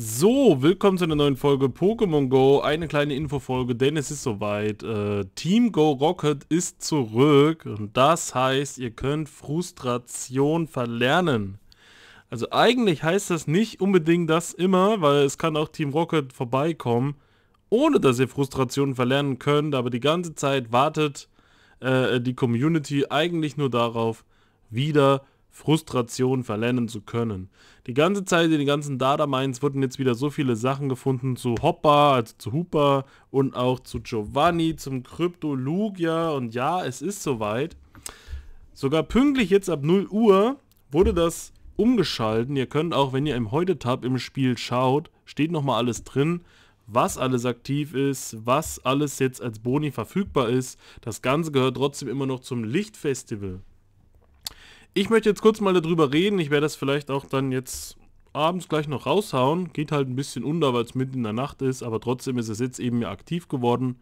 So, willkommen zu einer neuen Folge Pokémon Go. Eine kleine Infofolge, denn es ist soweit. Äh, Team Go Rocket ist zurück und das heißt, ihr könnt Frustration verlernen. Also eigentlich heißt das nicht unbedingt das immer, weil es kann auch Team Rocket vorbeikommen, ohne dass ihr Frustration verlernen könnt, aber die ganze Zeit wartet äh, die Community eigentlich nur darauf, wieder Frustration verlernen zu können. Die ganze Zeit in den ganzen Data-Mines wurden jetzt wieder so viele Sachen gefunden zu Hoppa, also zu Hooper und auch zu Giovanni, zum Kryptolugia und ja, es ist soweit. Sogar pünktlich jetzt ab 0 Uhr wurde das umgeschalten. Ihr könnt auch, wenn ihr im Heute-Tab im Spiel schaut, steht nochmal alles drin, was alles aktiv ist, was alles jetzt als Boni verfügbar ist. Das Ganze gehört trotzdem immer noch zum Lichtfestival. Ich möchte jetzt kurz mal darüber reden. Ich werde das vielleicht auch dann jetzt abends gleich noch raushauen. Geht halt ein bisschen unter, weil es mitten in der Nacht ist, aber trotzdem ist es jetzt eben aktiv geworden.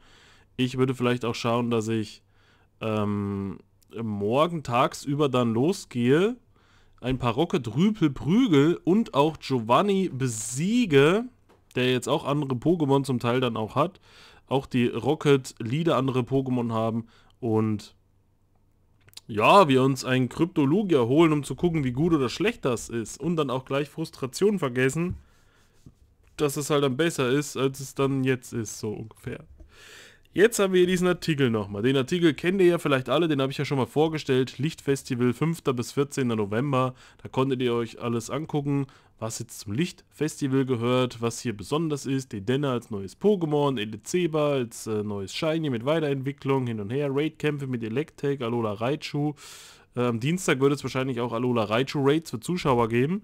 Ich würde vielleicht auch schauen, dass ich ähm, morgen tagsüber dann losgehe, ein paar Rocket Rüpel prügel und auch Giovanni besiege, der jetzt auch andere Pokémon zum Teil dann auch hat. Auch die Rocket Leader andere Pokémon haben und ja, wir uns einen Kryptologier holen, um zu gucken, wie gut oder schlecht das ist und dann auch gleich Frustration vergessen, dass es halt dann besser ist, als es dann jetzt ist, so ungefähr. Jetzt haben wir diesen Artikel nochmal. Den Artikel kennt ihr ja vielleicht alle, den habe ich ja schon mal vorgestellt. Lichtfestival 5. bis 14. November. Da konntet ihr euch alles angucken, was jetzt zum Lichtfestival gehört, was hier besonders ist. Denner als neues Pokémon, Elezeba als äh, neues Shiny mit Weiterentwicklung, hin und her, Raidkämpfe mit Electek, Alola Raichu. Äh, am Dienstag wird es wahrscheinlich auch Alola Raichu Raids für Zuschauer geben,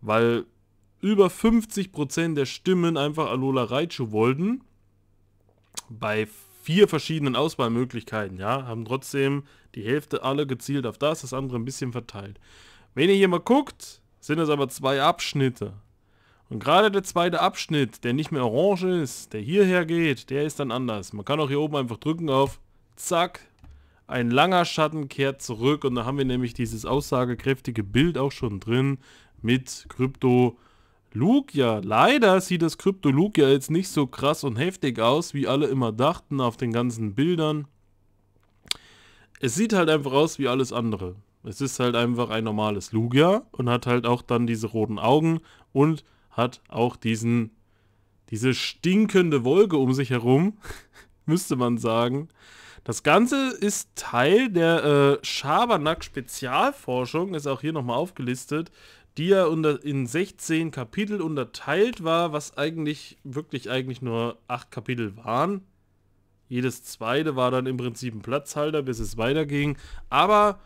weil über 50% der Stimmen einfach Alola Raichu wollten bei vier verschiedenen Auswahlmöglichkeiten, ja, haben trotzdem die Hälfte alle gezielt auf das, das andere ein bisschen verteilt. Wenn ihr hier mal guckt, sind es aber zwei Abschnitte. Und gerade der zweite Abschnitt, der nicht mehr orange ist, der hierher geht, der ist dann anders. Man kann auch hier oben einfach drücken auf Zack, ein langer Schatten kehrt zurück und da haben wir nämlich dieses aussagekräftige Bild auch schon drin mit Krypto krypto Lugia. Leider sieht das Krypto Lugia jetzt nicht so krass und heftig aus, wie alle immer dachten auf den ganzen Bildern. Es sieht halt einfach aus wie alles andere. Es ist halt einfach ein normales Lugia und hat halt auch dann diese roten Augen und hat auch diesen, diese stinkende Wolke um sich herum, müsste man sagen. Das Ganze ist Teil der äh, Schabernack-Spezialforschung, ist auch hier nochmal aufgelistet die ja unter, in 16 Kapitel unterteilt war, was eigentlich wirklich eigentlich nur 8 Kapitel waren. Jedes zweite war dann im Prinzip ein Platzhalter, bis es weiterging. Aber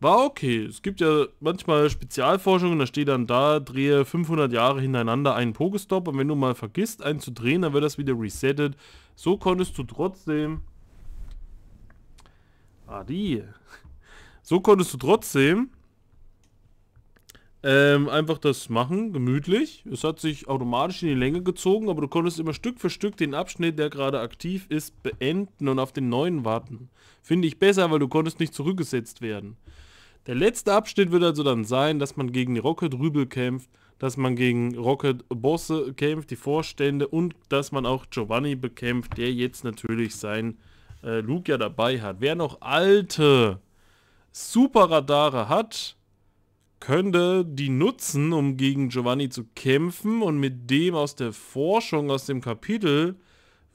war okay. Es gibt ja manchmal Spezialforschungen, da steht dann da, drehe 500 Jahre hintereinander einen Pokestop und wenn du mal vergisst, einen zu drehen, dann wird das wieder resettet. So konntest du trotzdem... Adi. Ah, so konntest du trotzdem ähm, einfach das machen, gemütlich. Es hat sich automatisch in die Länge gezogen, aber du konntest immer Stück für Stück den Abschnitt, der gerade aktiv ist, beenden und auf den neuen warten. Finde ich besser, weil du konntest nicht zurückgesetzt werden. Der letzte Abschnitt wird also dann sein, dass man gegen die Rocket Rübel kämpft, dass man gegen Rocket Bosse kämpft, die Vorstände und dass man auch Giovanni bekämpft, der jetzt natürlich sein äh, Luke ja dabei hat. Wer noch alte Superradare hat, könnte die nutzen, um gegen Giovanni zu kämpfen und mit dem aus der Forschung, aus dem Kapitel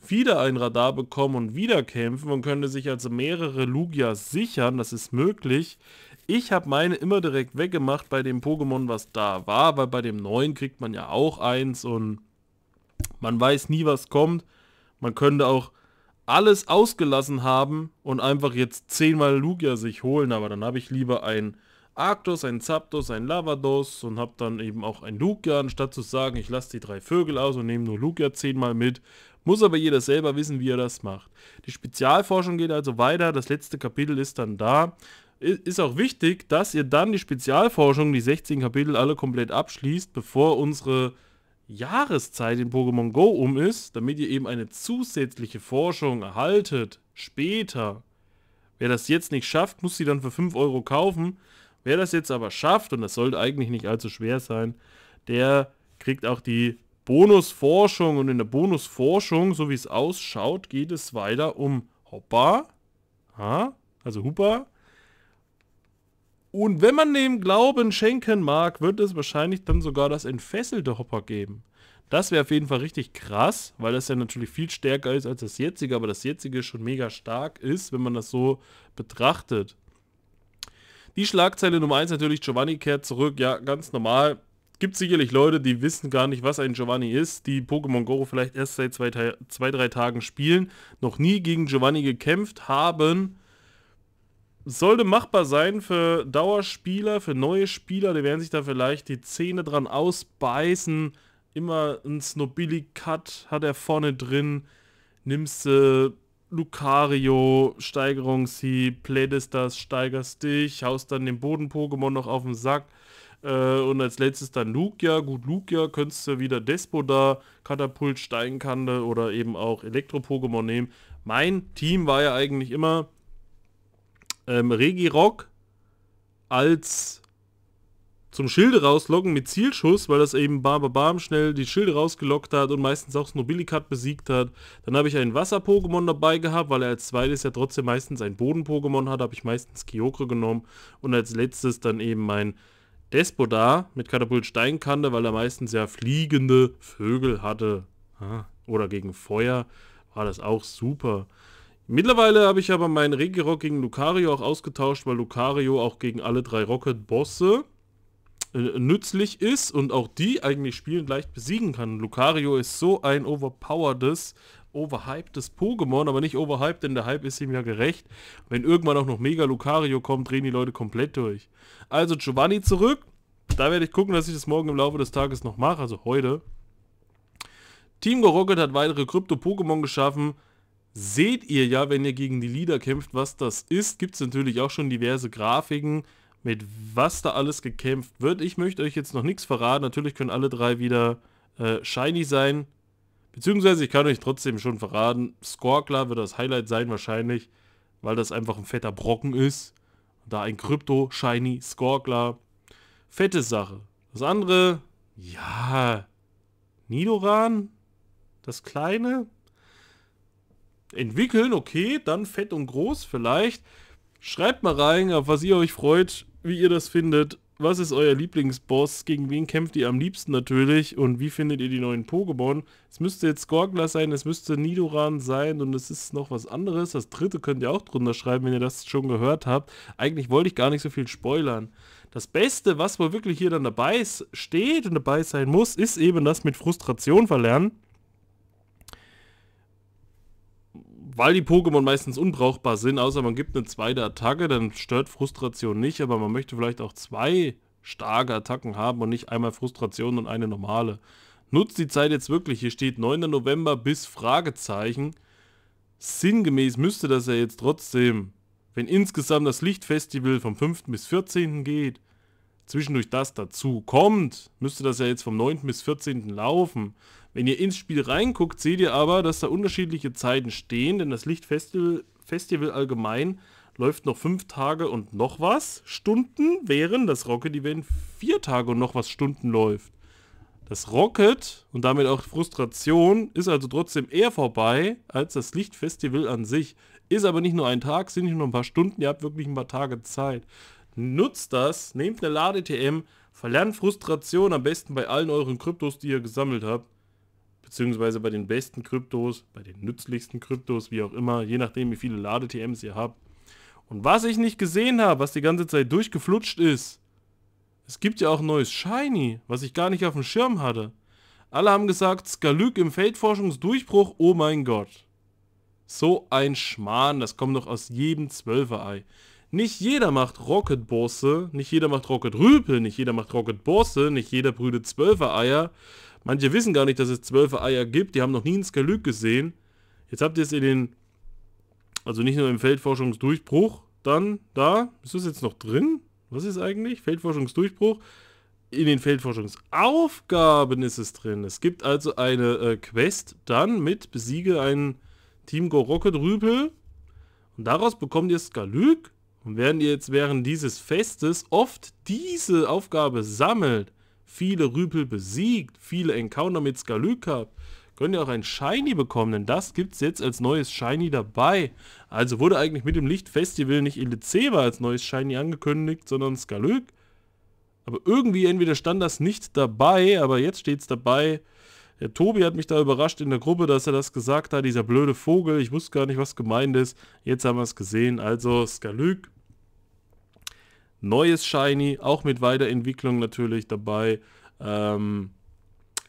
wieder ein Radar bekommen und wieder kämpfen und könnte sich also mehrere Lugias sichern, das ist möglich. Ich habe meine immer direkt weggemacht bei dem Pokémon, was da war, weil bei dem neuen kriegt man ja auch eins und man weiß nie, was kommt. Man könnte auch alles ausgelassen haben und einfach jetzt zehnmal Lugia sich holen, aber dann habe ich lieber ein Arctos, einen Zapdos, einen Lavados und habe dann eben auch ein Lugia. Anstatt zu sagen, ich lasse die drei Vögel aus und nehme nur Lugia zehnmal mit, muss aber jeder selber wissen, wie er das macht. Die Spezialforschung geht also weiter, das letzte Kapitel ist dann da. Ist auch wichtig, dass ihr dann die Spezialforschung, die 16 Kapitel, alle komplett abschließt, bevor unsere Jahreszeit in Pokémon Go um ist, damit ihr eben eine zusätzliche Forschung erhaltet. Später. Wer das jetzt nicht schafft, muss sie dann für 5 Euro kaufen. Wer das jetzt aber schafft, und das sollte eigentlich nicht allzu schwer sein, der kriegt auch die Bonusforschung. Und in der Bonusforschung, so wie es ausschaut, geht es weiter um Hoppa, also Huppa. Und wenn man dem Glauben schenken mag, wird es wahrscheinlich dann sogar das entfesselte Hopper geben. Das wäre auf jeden Fall richtig krass, weil das ja natürlich viel stärker ist als das jetzige, aber das jetzige schon mega stark ist, wenn man das so betrachtet. Die Schlagzeile Nummer 1 natürlich, Giovanni kehrt zurück. Ja, ganz normal. Gibt sicherlich Leute, die wissen gar nicht, was ein Giovanni ist, die Pokémon Go vielleicht erst seit zwei, zwei, drei Tagen spielen, noch nie gegen Giovanni gekämpft haben. Sollte machbar sein für Dauerspieler, für neue Spieler, die werden sich da vielleicht die Zähne dran ausbeißen. Immer ein Snobili-Cut hat er vorne drin. Nimmst du... Äh, Lucario, Steigerungshieb, plädest das, steigerst dich, haust dann den Boden-Pokémon noch auf den Sack. Äh, und als letztes dann Lugia. Gut, Lugia könntest du wieder Despo da, Katapult, Steinkante oder eben auch Elektro-Pokémon nehmen. Mein Team war ja eigentlich immer ähm, Regirock als zum Schilde rauslocken mit Zielschuss, weil das eben Bam Bam schnell die Schilde rausgelockt hat und meistens auch Snobilikat besiegt hat. Dann habe ich einen Wasser-Pokémon dabei gehabt, weil er als zweites ja trotzdem meistens ein Boden-Pokémon hat, habe ich meistens Kyogre genommen und als letztes dann eben mein Despodar mit Katapult Steinkante, weil er meistens ja fliegende Vögel hatte. Ah, oder gegen Feuer war das auch super. Mittlerweile habe ich aber meinen Regirock gegen Lucario auch ausgetauscht, weil Lucario auch gegen alle drei Rocket-Bosse äh, nützlich ist und auch die eigentlich spielen leicht besiegen kann. Lucario ist so ein overpoweredes, overhypedes Pokémon, aber nicht overhyped, denn der Hype ist ihm ja gerecht. Wenn irgendwann auch noch Mega Lucario kommt, drehen die Leute komplett durch. Also Giovanni zurück. Da werde ich gucken, dass ich das morgen im Laufe des Tages noch mache, also heute. Team Go Rocket hat weitere Krypto-Pokémon geschaffen. Seht ihr ja, wenn ihr gegen die Leader kämpft, was das ist. Gibt es natürlich auch schon diverse Grafiken mit was da alles gekämpft wird. Ich möchte euch jetzt noch nichts verraten. Natürlich können alle drei wieder äh, shiny sein. Beziehungsweise ich kann euch trotzdem schon verraten, Scorkler wird das Highlight sein wahrscheinlich, weil das einfach ein fetter Brocken ist. Und da ein Krypto, Shiny, Scorkler. Fette Sache. Das andere, ja, Nidoran, das kleine. Entwickeln, okay, dann fett und groß vielleicht. Schreibt mal rein, auf was ihr euch freut wie ihr das findet. Was ist euer Lieblingsboss? Gegen wen kämpft ihr am liebsten natürlich? Und wie findet ihr die neuen Pokémon? Es müsste jetzt Gorglas sein, es müsste Nidoran sein und es ist noch was anderes. Das dritte könnt ihr auch drunter schreiben, wenn ihr das schon gehört habt. Eigentlich wollte ich gar nicht so viel spoilern. Das Beste, was wohl wirklich hier dann dabei steht und dabei sein muss, ist eben das mit Frustration verlernen. weil die Pokémon meistens unbrauchbar sind, außer man gibt eine zweite Attacke, dann stört Frustration nicht, aber man möchte vielleicht auch zwei starke Attacken haben und nicht einmal Frustration und eine normale. Nutzt die Zeit jetzt wirklich. Hier steht 9. November bis Fragezeichen. Sinngemäß müsste das ja jetzt trotzdem, wenn insgesamt das Lichtfestival vom 5. bis 14. geht, zwischendurch das dazu kommt, müsste das ja jetzt vom 9. bis 14. laufen. Wenn ihr ins Spiel reinguckt, seht ihr aber, dass da unterschiedliche Zeiten stehen, denn das Lichtfestival Festival allgemein läuft noch fünf Tage und noch was Stunden, während das Rocket Event vier Tage und noch was Stunden läuft. Das Rocket und damit auch Frustration ist also trotzdem eher vorbei als das Lichtfestival an sich. Ist aber nicht nur ein Tag, sind nicht nur ein paar Stunden, ihr habt wirklich ein paar Tage Zeit. Nutzt das, nehmt eine Lade-TM, verlernt Frustration am besten bei allen euren Kryptos, die ihr gesammelt habt beziehungsweise bei den besten Kryptos, bei den nützlichsten Kryptos, wie auch immer, je nachdem wie viele Lade-TMs ihr habt. Und was ich nicht gesehen habe, was die ganze Zeit durchgeflutscht ist, es gibt ja auch ein neues Shiny, was ich gar nicht auf dem Schirm hatte. Alle haben gesagt, Skalyk im Feldforschungsdurchbruch, oh mein Gott. So ein Schmarrn, das kommt doch aus jedem Zwölfer-Ei. Nicht jeder macht Rocket Bosse, nicht jeder macht Rocket Rüpel, nicht jeder macht Rocket Bosse, nicht jeder brütet Zwölfer-Eier. Manche wissen gar nicht, dass es Zwölfer-Eier gibt, die haben noch nie einen Skalüt gesehen. Jetzt habt ihr es in den, also nicht nur im Feldforschungsdurchbruch, dann da, ist das jetzt noch drin? Was ist eigentlich? Feldforschungsdurchbruch. In den Feldforschungsaufgaben ist es drin. Es gibt also eine äh, Quest dann mit Besiege einen Team Go Rocket Rüpel. Und daraus bekommt ihr Skalüg und während ihr jetzt während dieses Festes oft diese Aufgabe sammelt, viele Rüpel besiegt, viele Encounter mit Skalyk habt, könnt ihr auch ein Shiny bekommen, denn das gibt es jetzt als neues Shiny dabei. Also wurde eigentlich mit dem Lichtfestival nicht Illiceba als neues Shiny angekündigt, sondern Skalyk. Aber irgendwie entweder stand das nicht dabei, aber jetzt steht es dabei. Der Tobi hat mich da überrascht in der Gruppe, dass er das gesagt hat, dieser blöde Vogel. Ich wusste gar nicht, was gemeint ist. Jetzt haben wir es gesehen. Also Skalyk. neues Shiny, auch mit Weiterentwicklung natürlich dabei. Ähm,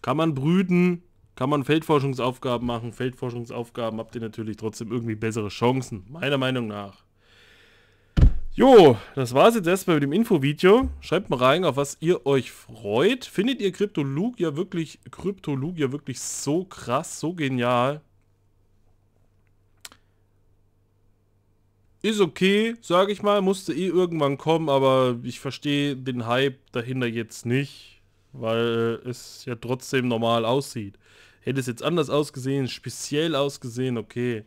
kann man brüten, kann man Feldforschungsaufgaben machen. Feldforschungsaufgaben habt ihr natürlich trotzdem irgendwie bessere Chancen, meiner Meinung nach. Jo, das es jetzt erstmal mit dem Infovideo. Schreibt mal rein, auf was ihr euch freut. Findet ihr Kryptolugia wirklich, Kryptolugia wirklich so krass, so genial? Ist okay, sage ich mal, musste eh irgendwann kommen, aber ich verstehe den Hype dahinter jetzt nicht, weil es ja trotzdem normal aussieht. Hätte es jetzt anders ausgesehen, speziell ausgesehen, okay.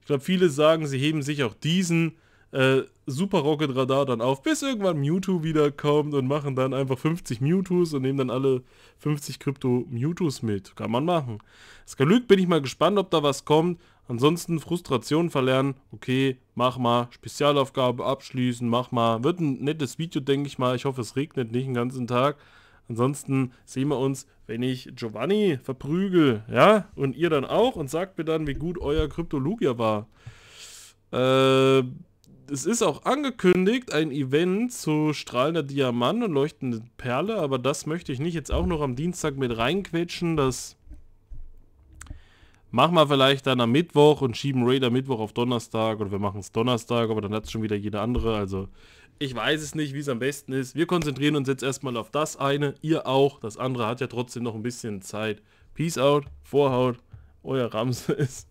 Ich glaube, viele sagen, sie heben sich auch diesen äh, Super Rocket Radar dann auf, bis irgendwann Mewtwo wiederkommt und machen dann einfach 50 Mewtwo's und nehmen dann alle 50 Krypto Mewtwo's mit. Kann man machen. gelügt, bin ich mal gespannt, ob da was kommt. Ansonsten Frustration verlernen. Okay, mach mal. Spezialaufgabe abschließen, mach mal. Wird ein nettes Video, denke ich mal. Ich hoffe, es regnet nicht den ganzen Tag. Ansonsten sehen wir uns, wenn ich Giovanni verprügel, ja, und ihr dann auch und sagt mir dann, wie gut euer Kryptolugia war. Äh, es ist auch angekündigt, ein Event zu strahlender Diamant und leuchtende Perle, aber das möchte ich nicht jetzt auch noch am Dienstag mit reinquetschen. Das machen wir vielleicht dann am Mittwoch und schieben Raider Mittwoch auf Donnerstag oder wir machen es Donnerstag, aber dann hat es schon wieder jeder andere. Also ich weiß es nicht, wie es am besten ist. Wir konzentrieren uns jetzt erstmal auf das eine, ihr auch. Das andere hat ja trotzdem noch ein bisschen Zeit. Peace out, Vorhaut, euer Ramses.